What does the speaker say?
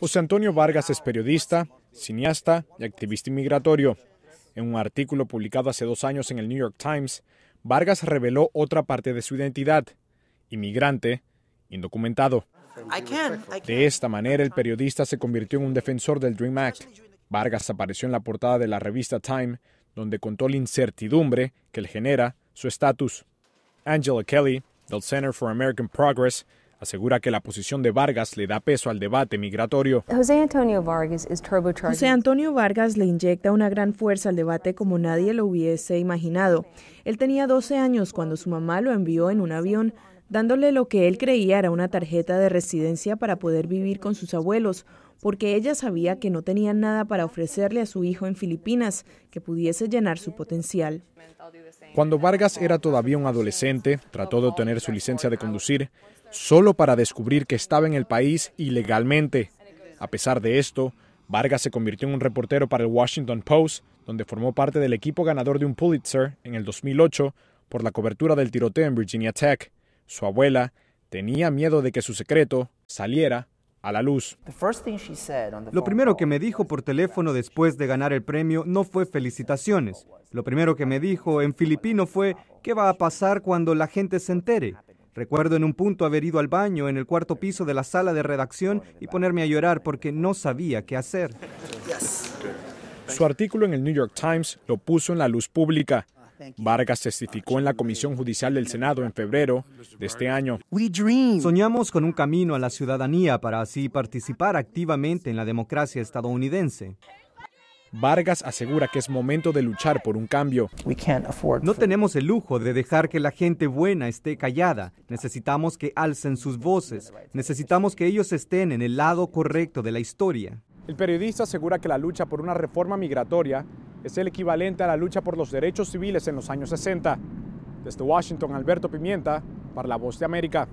José Antonio Vargas es periodista, cineasta y activista inmigratorio. En un artículo publicado hace dos años en el New York Times, Vargas reveló otra parte de su identidad, inmigrante, indocumentado. De esta manera, el periodista se convirtió en un defensor del Dream Act. Vargas apareció en la portada de la revista Time, donde contó la incertidumbre que le genera su estatus. Angela Kelly, del Center for American Progress, asegura que la posición de Vargas le da peso al debate migratorio. José Antonio Vargas, le inyecta una gran fuerza al debate como nadie lo hubiese imaginado. Él tenía 12 años cuando su mamá lo envió en un avión dándole lo que él creía era una tarjeta de residencia para poder vivir con sus abuelos, porque ella sabía que no tenía nada para ofrecerle a su hijo en Filipinas que pudiese llenar su potencial. Cuando Vargas era todavía un adolescente, trató de obtener su licencia de conducir solo para descubrir que estaba en el país ilegalmente. A pesar de esto, Vargas se convirtió en un reportero para el Washington Post, donde formó parte del equipo ganador de un Pulitzer en el 2008 por la cobertura del tiroteo en Virginia Tech. Su abuela tenía miedo de que su secreto saliera a la luz. Lo primero que me dijo por teléfono después de ganar el premio no fue felicitaciones. Lo primero que me dijo en filipino fue, ¿qué va a pasar cuando la gente se entere? Recuerdo en un punto haber ido al baño en el cuarto piso de la sala de redacción y ponerme a llorar porque no sabía qué hacer. Su artículo en el New York Times lo puso en la luz pública. Vargas testificó en la Comisión Judicial del Senado en febrero de este año. Soñamos con un camino a la ciudadanía para así participar activamente en la democracia estadounidense. Vargas asegura que es momento de luchar por un cambio. No tenemos el lujo de dejar que la gente buena esté callada. Necesitamos que alcen sus voces. Necesitamos que ellos estén en el lado correcto de la historia. El periodista asegura que la lucha por una reforma migratoria es el equivalente a la lucha por los derechos civiles en los años 60. Desde Washington, Alberto Pimienta, para La Voz de América.